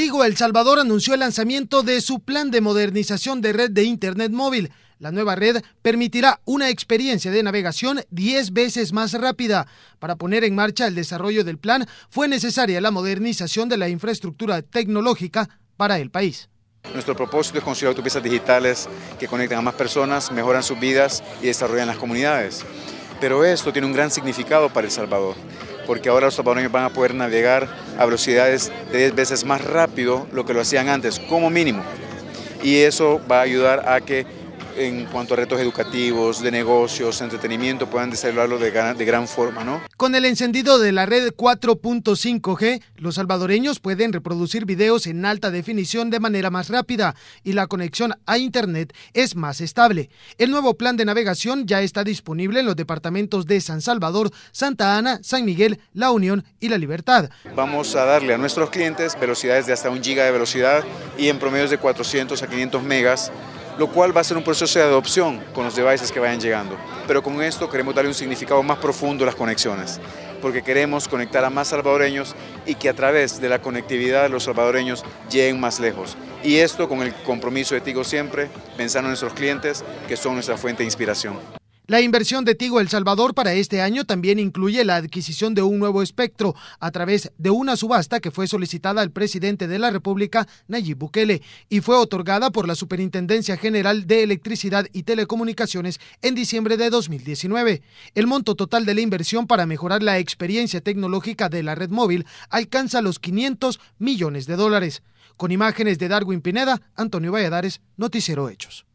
El Salvador anunció el lanzamiento de su plan de modernización de red de Internet móvil. La nueva red permitirá una experiencia de navegación 10 veces más rápida. Para poner en marcha el desarrollo del plan fue necesaria la modernización de la infraestructura tecnológica para el país. Nuestro propósito es construir autopistas digitales que conecten a más personas, mejoran sus vidas y desarrollan las comunidades. Pero esto tiene un gran significado para El Salvador porque ahora los salvadoreños van a poder navegar a velocidades de 10 veces más rápido lo que lo hacían antes, como mínimo. Y eso va a ayudar a que en cuanto a retos educativos, de negocios, entretenimiento, puedan desarrollarlo de gran, forma. ¿no? Con el encendido de la red 4.5G, los salvadoreños pueden reproducir videos en alta definición de manera más rápida y la conexión a Internet es más estable. El nuevo plan de navegación ya está disponible en los departamentos de San Salvador, Santa Ana, San Miguel, La Unión y La Libertad. Vamos a darle a nuestros clientes velocidades de hasta un giga de velocidad y en promedios de 400 a 500 megas lo cual va a ser un proceso de adopción con los devices que vayan llegando. Pero con esto queremos darle un significado más profundo a las conexiones, porque queremos conectar a más salvadoreños y que a través de la conectividad los salvadoreños lleguen más lejos. Y esto con el compromiso de Tigo siempre, pensando en nuestros clientes, que son nuestra fuente de inspiración. La inversión de Tigo El Salvador para este año también incluye la adquisición de un nuevo espectro a través de una subasta que fue solicitada al presidente de la República, Nayib Bukele, y fue otorgada por la Superintendencia General de Electricidad y Telecomunicaciones en diciembre de 2019. El monto total de la inversión para mejorar la experiencia tecnológica de la red móvil alcanza los 500 millones de dólares. Con imágenes de Darwin Pineda, Antonio Valladares, Noticiero Hechos.